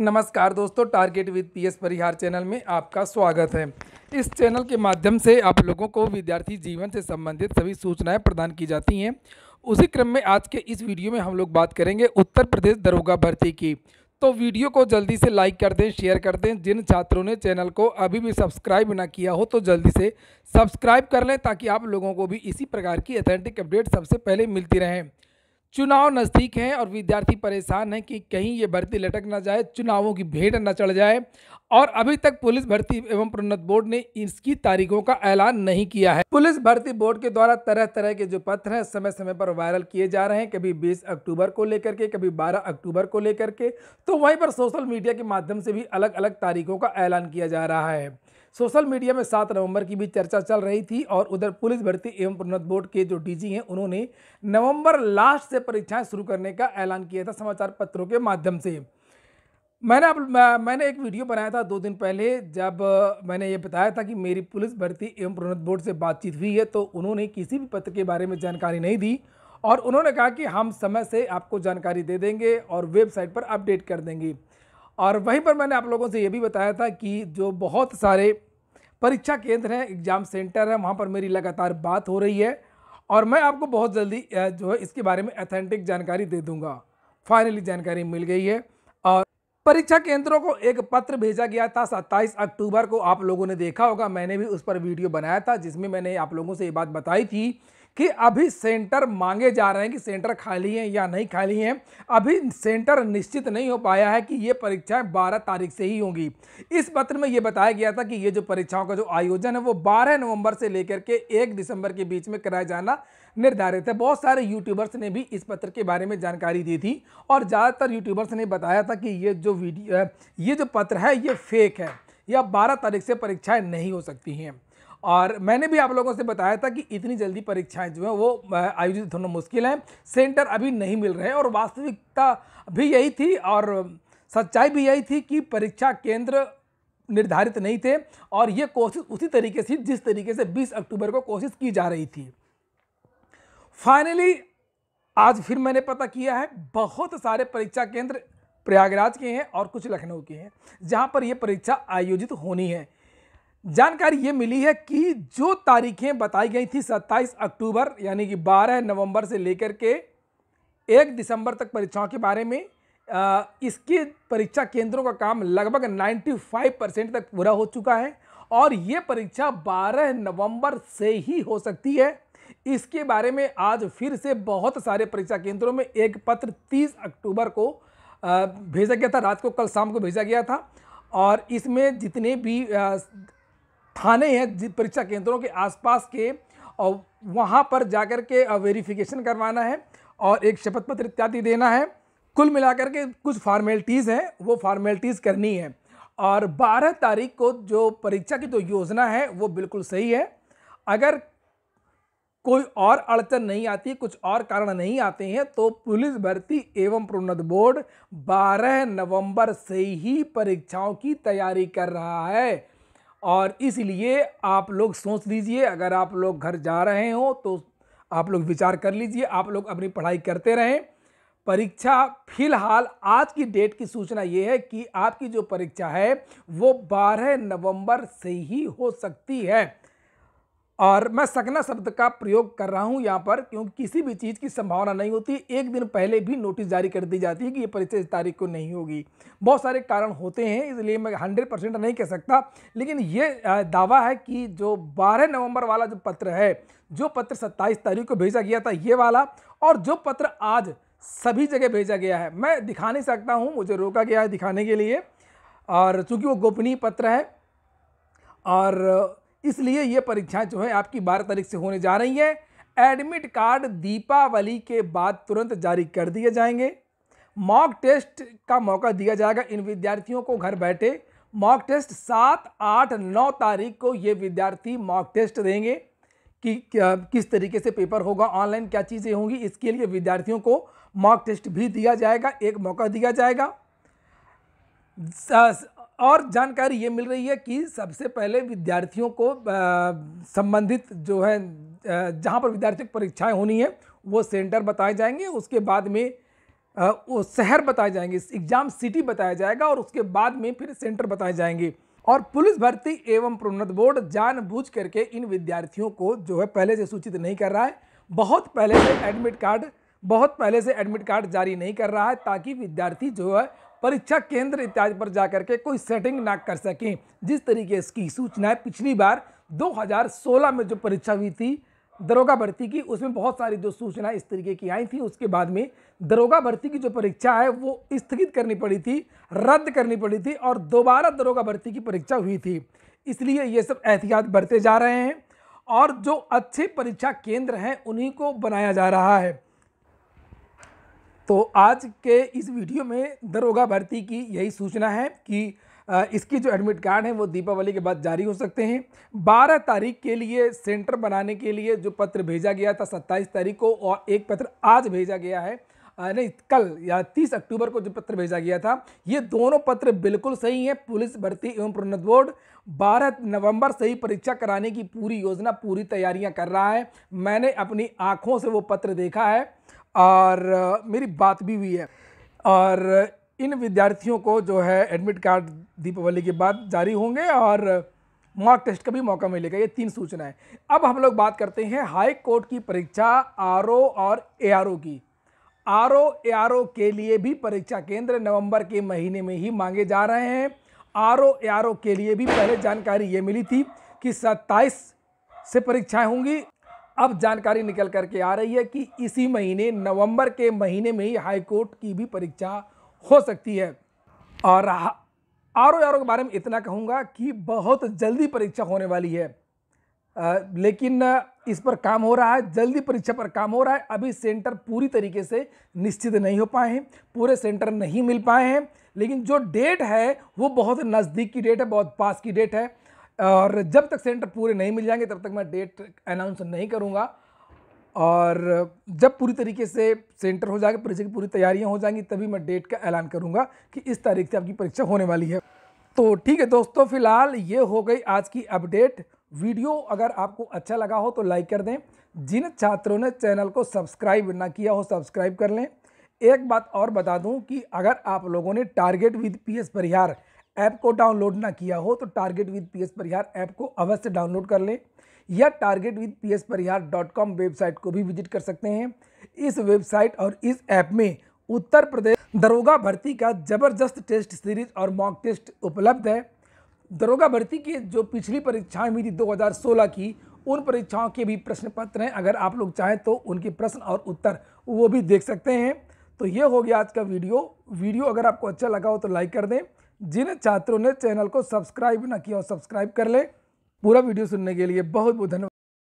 नमस्कार दोस्तों target with P S Parihar channel में आपका स्वागत है इस चैनल के माध्यम से आप लोगों को विद्यार्थी जीवन से संबंधित सभी सूचनाएं प्रदान की जाती हैं उसी क्रम में आज के इस वीडियो में हम लोग बात करेंगे उत्तर प्रदेश दरोगा भर्ती की तो वीडियो को जल्दी से लाइक कर दें शेयर कर दें जिन छात्रों ने चैनल को अभी भी सब्सक्राइब ना किया हो तो जल्दी से सब्सक्राइब कर लें ताकि आप लोगों को भी इसी प्रकार की अथेंटिक अपडेट सबसे पहले मिलती रहें चुनाव नज़दीक हैं और विद्यार्थी परेशान हैं कि कहीं ये भर्ती लटक ना जाए चुनावों की भेंट न चढ़ जाए और अभी तक पुलिस भर्ती एवं प्रोन्नत बोर्ड ने इसकी तारीखों का ऐलान नहीं किया है पुलिस भर्ती बोर्ड के द्वारा तरह तरह के जो पत्र हैं समय समय पर वायरल किए जा रहे हैं कभी 20 अक्टूबर को लेकर के कभी 12 अक्टूबर को लेकर के तो वहीं पर सोशल मीडिया के माध्यम से भी अलग अलग तारीखों का ऐलान किया जा रहा है सोशल मीडिया में सात नवंबर की भी चर्चा चल रही थी और उधर पुलिस भर्ती एवं प्रोन्नत बोर्ड के जो डीजी हैं उन्होंने नवंबर लास्ट से परीक्षाएं शुरू करने का ऐलान किया था समाचार पत्रों के माध्यम से मैंने अब मैंने एक वीडियो बनाया था दो दिन पहले जब मैंने ये बताया था कि मेरी पुलिस भर्ती एवं प्रोन्नत बोर्ड से बातचीत हुई है तो उन्होंने किसी भी पत्र के बारे में जानकारी नहीं दी और उन्होंने कहा कि हम समय से आपको जानकारी दे देंगे और वेबसाइट पर अपडेट कर देंगे और वहीं पर मैंने आप लोगों से ये भी बताया था कि जो बहुत सारे परीक्षा केंद्र हैं एग्ज़ाम सेंटर हैं वहाँ पर मेरी लगातार बात हो रही है और मैं आपको बहुत जल्दी जो है इसके बारे में अथेंटिक जानकारी दे दूँगा फाइनली जानकारी मिल गई है और परीक्षा केंद्रों को एक पत्र भेजा गया था 27 अक्टूबर को आप लोगों ने देखा होगा मैंने भी उस पर वीडियो बनाया था जिसमें मैंने आप लोगों से ये बात बताई थी कि अभी सेंटर मांगे जा रहे हैं कि सेंटर खाली हैं या नहीं खाली हैं अभी सेंटर निश्चित नहीं हो पाया है कि ये परीक्षाएं 12 तारीख से ही होंगी इस पत्र में ये बताया गया था कि ये जो परीक्षाओं का जो आयोजन है वो 12 नवंबर से लेकर के 1 दिसंबर के बीच में कराया जाना निर्धारित है बहुत सारे यूट्यूबर्स ने भी इस पत्र के बारे में जानकारी दी थी और ज़्यादातर यूट्यूबर्स ने बताया था कि ये जो वीडियो ये जो पत्र है ये फेक है या बारह तारीख से परीक्षाएँ नहीं हो सकती हैं और मैंने भी आप लोगों से बताया था कि इतनी जल्दी परीक्षाएं जो हैं वो आयोजित होना मुश्किल है सेंटर अभी नहीं मिल रहे और वास्तविकता भी यही थी और सच्चाई भी यही थी कि परीक्षा केंद्र निर्धारित नहीं थे और ये कोशिश उसी तरीके से जिस तरीके से 20 अक्टूबर को कोशिश की जा रही थी फाइनली आज फिर मैंने पता किया है बहुत सारे परीक्षा केंद्र प्रयागराज के हैं और कुछ लखनऊ के हैं जहाँ पर यह परीक्षा आयोजित होनी है जानकारी ये मिली है कि जो तारीखें बताई गई थी 27 अक्टूबर यानी कि 12 नवंबर से लेकर के 1 दिसंबर तक परीक्षाओं के बारे में इसके परीक्षा केंद्रों का काम लगभग 95 परसेंट तक पूरा हो चुका है और ये परीक्षा 12 नवंबर से ही हो सकती है इसके बारे में आज फिर से बहुत सारे परीक्षा केंद्रों में एक पत्र 30 अक्टूबर को भेजा गया था रात को कल शाम को भेजा गया था और इसमें जितने भी थाने हैं परीक्षा केंद्रों के आसपास के और वहाँ पर जाकर के वेरिफिकेशन करवाना है और एक शपथ पत्र इत्यादि देना है कुल मिलाकर के कुछ फॉर्मेलिटीज़ हैं वो फॉर्मेलिटीज़ करनी है और 12 तारीख को जो परीक्षा की जो योजना है वो बिल्कुल सही है अगर कोई और अड़चन नहीं आती कुछ और कारण नहीं आते हैं तो पुलिस भर्ती एवं प्रोन्नत बोर्ड 12 नवंबर से ही परीक्षाओं की तैयारी कर रहा है और इसलिए आप लोग सोच लीजिए अगर आप लोग घर जा रहे हो तो आप लोग विचार कर लीजिए आप लोग अपनी पढ़ाई करते रहें परीक्षा फिलहाल आज की डेट की सूचना ये है कि आपकी जो परीक्षा है वो 12 नवंबर से ही हो सकती है और मैं सकना शब्द का प्रयोग कर रहा हूँ यहाँ पर क्योंकि किसी भी चीज़ की संभावना नहीं होती एक दिन पहले भी नोटिस जारी कर दी जाती है कि ये परीक्षा इस तारीख को नहीं होगी बहुत सारे कारण होते हैं इसलिए मैं हंड्रेड परसेंट नहीं कह सकता लेकिन ये दावा है कि जो बारह नवंबर वाला जो पत्र है जो पत्र सत्ताईस तारीख को भेजा गया था ये वाला और जो पत्र आज सभी जगह भेजा गया है मैं दिखा नहीं सकता हूँ मुझे रोका गया है दिखाने के लिए और चूँकि वो गोपनीय पत्र है और इसलिए ये परीक्षाएं जो है आपकी बारह तारीख से होने जा रही हैं एडमिट कार्ड दीपावली के बाद तुरंत जारी कर दिए जाएंगे मॉक टेस्ट का मौका दिया जाएगा इन विद्यार्थियों को घर बैठे मॉक टेस्ट सात आठ नौ तारीख को ये विद्यार्थी मॉक टेस्ट देंगे कि किस तरीके से पेपर होगा ऑनलाइन क्या चीज़ें होंगी इसके लिए विद्यार्थियों को मॉक टेस्ट भी दिया जाएगा एक मौका दिया जाएगा और जानकारी ये मिल रही है कि सबसे पहले विद्यार्थियों को संबंधित जो है जहाँ पर विद्यार्थियों की परीक्षाएँ होनी है वो सेंटर बताए जाएंगे उसके बाद में वो शहर बताए जाएंगे एग्ज़ाम सिटी बताया जाएगा और उसके बाद में फिर सेंटर बताए जाएंगे और पुलिस भर्ती एवं प्रोन्नत बोर्ड जानबूझ करके इन विद्यार्थियों को जो है पहले से सूचित नहीं कर रहा है बहुत पहले से एडमिट कार्ड बहुत पहले से एडमिट कार्ड जारी नहीं कर रहा है ताकि विद्यार्थी जो है परीक्षा केंद्र इत्यादि पर जाकर के कोई सेटिंग ना कर सकें जिस तरीके इसकी सूचनाएं पिछली बार 2016 में जो परीक्षा हुई थी दरोगा भर्ती की उसमें बहुत सारी जो सूचनाएं इस तरीके की आई थी उसके बाद में दरोगा भर्ती की जो परीक्षा है वो स्थगित करनी पड़ी थी रद्द करनी पड़ी थी और दोबारा दरोगा भर्ती की परीक्षा हुई थी इसलिए ये सब एहतियात बरते जा रहे हैं और जो अच्छे परीक्षा केंद्र हैं उन्हीं को बनाया जा रहा है तो आज के इस वीडियो में दरोगा भर्ती की यही सूचना है कि इसकी जो एडमिट कार्ड है वो दीपावली के बाद जारी हो सकते हैं 12 तारीख के लिए सेंटर बनाने के लिए जो पत्र भेजा गया था 27 तारीख को और एक पत्र आज भेजा गया है नहीं कल या 30 अक्टूबर को जो पत्र भेजा गया था ये दोनों पत्र बिल्कुल सही हैं पुलिस भर्ती एवं प्रोन्नत बोर्ड 12 नवंबर से ही परीक्षा कराने की पूरी योजना पूरी तैयारियां कर रहा है मैंने अपनी आँखों से वो पत्र देखा है और मेरी बात भी हुई है और इन विद्यार्थियों को जो है एडमिट कार्ड दीपावली के बाद जारी होंगे और मॉक टेस्ट का भी मौका मिलेगा ये तीन है अब हम लोग बात करते हैं हाई कोर्ट की परीक्षा आर और ए की आर ओ के लिए भी परीक्षा केंद्र नवंबर के महीने में ही मांगे जा रहे हैं आर ओ के लिए भी पहले जानकारी ये मिली थी कि 27 से परीक्षाएं होंगी अब जानकारी निकल करके आ रही है कि इसी महीने नवंबर के महीने में ही हाईकोर्ट की भी परीक्षा हो सकती है और आर ओ के बारे में इतना कहूँगा कि बहुत जल्दी परीक्षा होने वाली है आ, लेकिन इस पर काम हो रहा है जल्दी परीक्षा पर काम हो रहा है अभी सेंटर पूरी तरीके से निश्चित नहीं हो पाए हैं पूरे सेंटर नहीं मिल पाए हैं लेकिन जो डेट है वो बहुत नज़दीक की डेट है बहुत पास की डेट है और जब तक सेंटर पूरे नहीं मिल जाएंगे तब तक मैं डेट अनाउंस नहीं करूँगा और जब पूरी तरीके से सेंटर हो जाएगा परीक्षा की पूरी तैयारियाँ हो जाएंगी तभी मैं डेट का ऐलान करूँगा कि इस तारीख से आपकी परीक्षा होने वाली है तो ठीक है दोस्तों फिलहाल ये हो गई आज की अपडेट वीडियो अगर आपको अच्छा लगा हो तो लाइक कर दें जिन छात्रों ने चैनल को सब्सक्राइब ना किया हो सब्सक्राइब कर लें एक बात और बता दूं कि अगर आप लोगों ने target with P S Parihar app को डाउनलोड ना किया हो तो target with P S Parihar app को अवश्य डाउनलोड कर लें या target with P S Parihar dot com website को भी विजिट कर सकते हैं इस वेबसाइट और इस ऐप में उत्तर प्रदेश दरोगा भर्ती का ज़बरदस्त टेस्ट सीरीज और मॉक टेस्ट उपलब्ध है दरोगा भर्ती की जो पिछली परीक्षाएं हुई थी 2016 की उन परीक्षाओं के भी प्रश्न पत्र हैं अगर आप लोग चाहें तो उनके प्रश्न और उत्तर वो भी देख सकते हैं तो ये हो गया आज का वीडियो वीडियो अगर आपको अच्छा लगा हो तो लाइक कर दें जिन छात्रों ने चैनल को सब्सक्राइब ना किया हो सब्सक्राइब कर लें पूरा वीडियो सुनने के लिए बहुत बहुत धन्यवाद